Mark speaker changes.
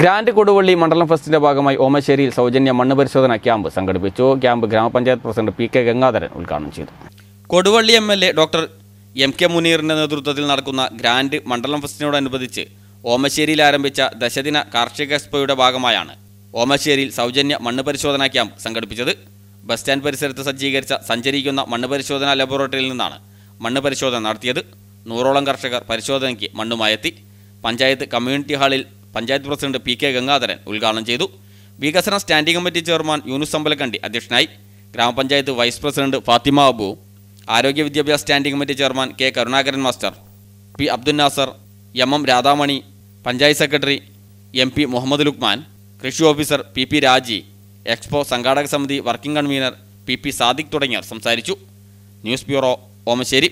Speaker 1: grand Koduvally മണ്ഡലം ഫെസ്റ്റിന്റെ ഭാഗമായി ഓമശ്ശേരിയിൽ സൗജന്യ മണ്ണ് പരിശോധന ക്യാമ്പ് സംഘടിപ്പിച്ചു ക്യാമ്പ് ഗ്രാമപഞ്ചായത്ത് പ്രസിഡന്റ് പി കെ ഗംഗാധരൻ ഉദ്ഘാടനം ചെയ്തു Koduvally M L A doctor M K മുനീറിന്റെ നേതൃത്വത്തിൽ നടക്കുന്ന ഗ്രാൻഡ് മണ്ഡലം ഫെസ്റ്റിനോടനുബന്ധിച്ച് ഓമശ്ശേരിയിൽ ആരംഭിച്ച ദശദിന കാർഷിക എക്സ്പോയുടെ ഭാഗമായാണ് ഓമശ്ശേരിയിൽ സൗജന്യ മണ്ണ് പരിശോധന ക്യാമ്പ് സംഘടിപ്പിച്ചത് ബസ് സ്റ്റാൻഡ് പരിസരത്ത് സജ്ജീകരിച്ച സഞ്ചരിക്കുന്ന മണ്ണ് പരിശോധന ലബോറട്ടറിയിൽ നിന്നാണ് മണ്ണ് പരിശോധന നടത്തിയത് നൂറോളം കർഷകർ പരിശോധനയ്ക്ക് മണ്ണുമായെത്തി പഞ്ചായത്ത് കമ്മ്യൂണിറ്റി ഹാളിൽ panchayat president P K Gangadharan ഉദ്ഘാടനം ചെയ്തു വികസന standing committee chairman Yunus Ambalakkandi അധ്യക്ഷനായി ഗ്രാമപഞ്ചായത്ത് വൈസ് പ്രസിഡന്റ് ഫാത്തിമ അബു ആരോഗ്യ വിദ്യാഭ്യാസ standing committee chairman K Karunakaran master P Abdul Nasar M M Radhamani panchayat secretary M P Muhammad Lukman കൃഷി officer P P Raji expo സംഘാടക സമിതി working convener P P Sadiq തുടങ്ങിയവർ സംസാരിച്ചു ന്യൂസ് ബ്യൂറോ ഓമശ്ശേരി